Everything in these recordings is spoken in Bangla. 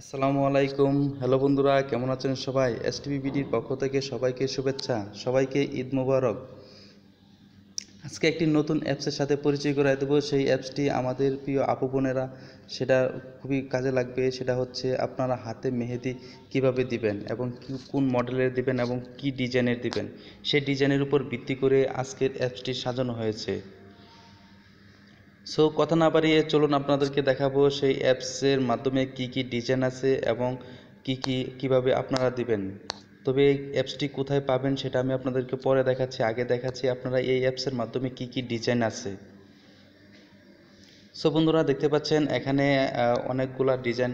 আসসালামু আলাইকুম হ্যালো বন্ধুরা কেমন আছেন সবাই এস এসটিভিবিডির পক্ষ থেকে সবাইকে শুভেচ্ছা সবাইকে ঈদ মোবারক আজকে একটি নতুন অ্যাপসের সাথে পরিচয় করাই দেবো সেই অ্যাপসটি আমাদের প্রিয় আপু বোনেরা সেটা খুবই কাজে লাগবে সেটা হচ্ছে আপনারা হাতে মেহেদি কিভাবে দিবেন এবং কোন মডেলের দিবেন এবং কি ডিজাইনের দিবেন সেই ডিজাইনের উপর ভিত্তি করে আজকের অ্যাপসটি সাজানো হয়েছে সো কথা না বাড়িয়ে চলুন আপনাদেরকে দেখাবো সেই অ্যাপসের মাধ্যমে কি কি ডিজাইন আছে এবং কি কি কিভাবে আপনারা দিবেন তবে এই অ্যাপসটি কোথায় পাবেন সেটা আমি আপনাদেরকে পরে দেখাচ্ছি আগে দেখাচ্ছি আপনারা এই অ্যাপসের মাধ্যমে কি কি ডিজাইন আছে সো বন্ধুরা দেখতে পাচ্ছেন এখানে অনেকগুলা ডিজাইন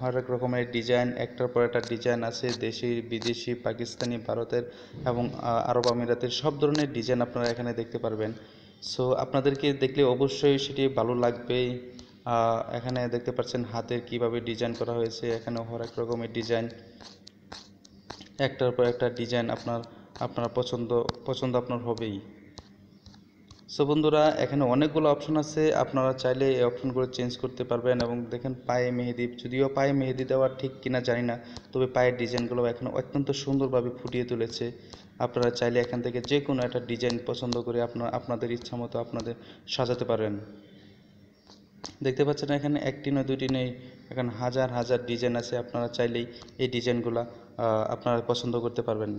হরেক রকমের ডিজাইন একটার পর একটা ডিজাইন আছে দেশি বিদেশি পাকিস্তানি ভারতের এবং আরব আমিরাতের সব ধরনের ডিজাইন আপনারা এখানে দেখতে পারবেন সো আপনাদেরকে দেখলে অবশ্যই সেটি ভালো লাগবেই এখানে দেখতে পাচ্ছেন হাতের কিভাবে ডিজাইন করা হয়েছে এখানে হরেক রকমের ডিজাইন একটার পর একটা ডিজাইন আপনার আপনার পছন্দ পছন্দ আপনার হবেই সো বন্ধুরা এখানে অনেকগুলো অপশন আছে আপনারা চাইলে এই অপশনগুলো চেঞ্জ করতে পারবেন এবং দেখেন পায়ে মেহেদি যদিও পায়ে মেহেদি দেওয়া ঠিক কিনা জানি না তবে পায়ের ডিজাইনগুলো এখানে অত্যন্ত সুন্দরভাবে ফুটিয়ে তুলেছে আপনারা চাইলে এখান থেকে যে কোনো একটা ডিজাইন পছন্দ করে আপনার আপনাদের ইচ্ছা মতো আপনাদের সাজাতে পারেন দেখতে পাচ্ছেন এখানে একটি নয় দুটি নেই এখানে হাজার হাজার ডিজাইন আছে আপনারা চাইলেই এই ডিজাইনগুলো আপনারা পছন্দ করতে পারবেন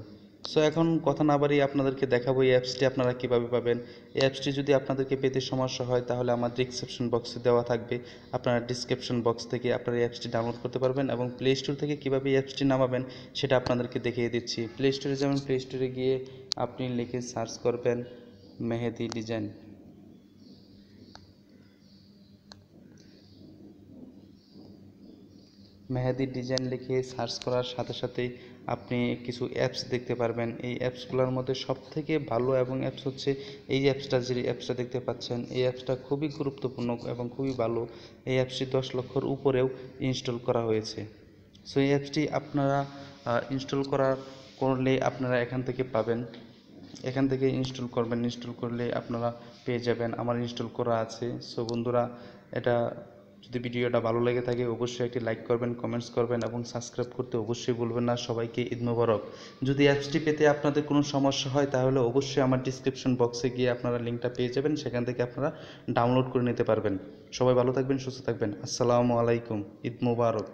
সো এখন কথা না বাড়িয়ে আপনাদেরকে দেখাবো এই অ্যাপসটি আপনারা কিভাবে পাবেন এই অ্যাপসটি যদি আপনাদেরকে পেতে সমস্যা হয় তাহলে আমার ডিসক্রিপশন বক্সে দেওয়া থাকবে আপনারা ডিসক্রিপশন বক্স থেকে আপনারা এই অ্যাপসটি ডাউনলোড করতে পারবেন এবং প্লে স্টোর থেকে কীভাবে এই অ্যাপসটি নামাবেন সেটা আপনাদেরকে দেখিয়ে দিচ্ছি প্লে স্টোরে যেমন প্লে স্টোরে গিয়ে আপনি লিখে সার্চ করবেন মেহেদি ডিজাইন মেহেদি ডিজাইন লিখে সার্চ করার সাথে সাথেই আপনি কিছু অ্যাপস দেখতে পারবেন এই অ্যাপসগুলোর মধ্যে সবথেকে ভালো এবং অ্যাপস হচ্ছে এই অ্যাপসটা যে অ্যাপসটা দেখতে পাচ্ছেন এই অ্যাপসটা খুবই গুরুত্বপূর্ণ এবং খুবই ভালো এই অ্যাপসটি দশ লক্ষর উপরেও ইনস্টল করা হয়েছে সো এই অ্যাপসটি আপনারা ইনস্টল করার করলে আপনারা এখান থেকে পাবেন এখান থেকে ইনস্টল করবেন ইনস্টল করলে আপনারা পেয়ে যাবেন আমার ইনস্টল করা আছে সো বন্ধুরা এটা যদি ভিডিওটা ভালো লেগে থাকে অবশ্যই একটি লাইক করবেন কমেন্টস করবেন এবং সাবস্ক্রাইব করতে অবশ্যই ভুলবেন না সবাইকে ঈদ মুবারক যদি অ্যাপসটি পেতে আপনাদের কোনো সমস্যা হয় তাহলে অবশ্যই আমার ডিসক্রিপশন বক্সে গিয়ে আপনারা লিঙ্কটা পেয়ে যাবেন সেখান থেকে আপনারা ডাউনলোড করে নিতে পারবেন সবাই ভালো থাকবেন সুস্থ থাকবেন আসসালামু আলাইকুম ঈদ মুবারক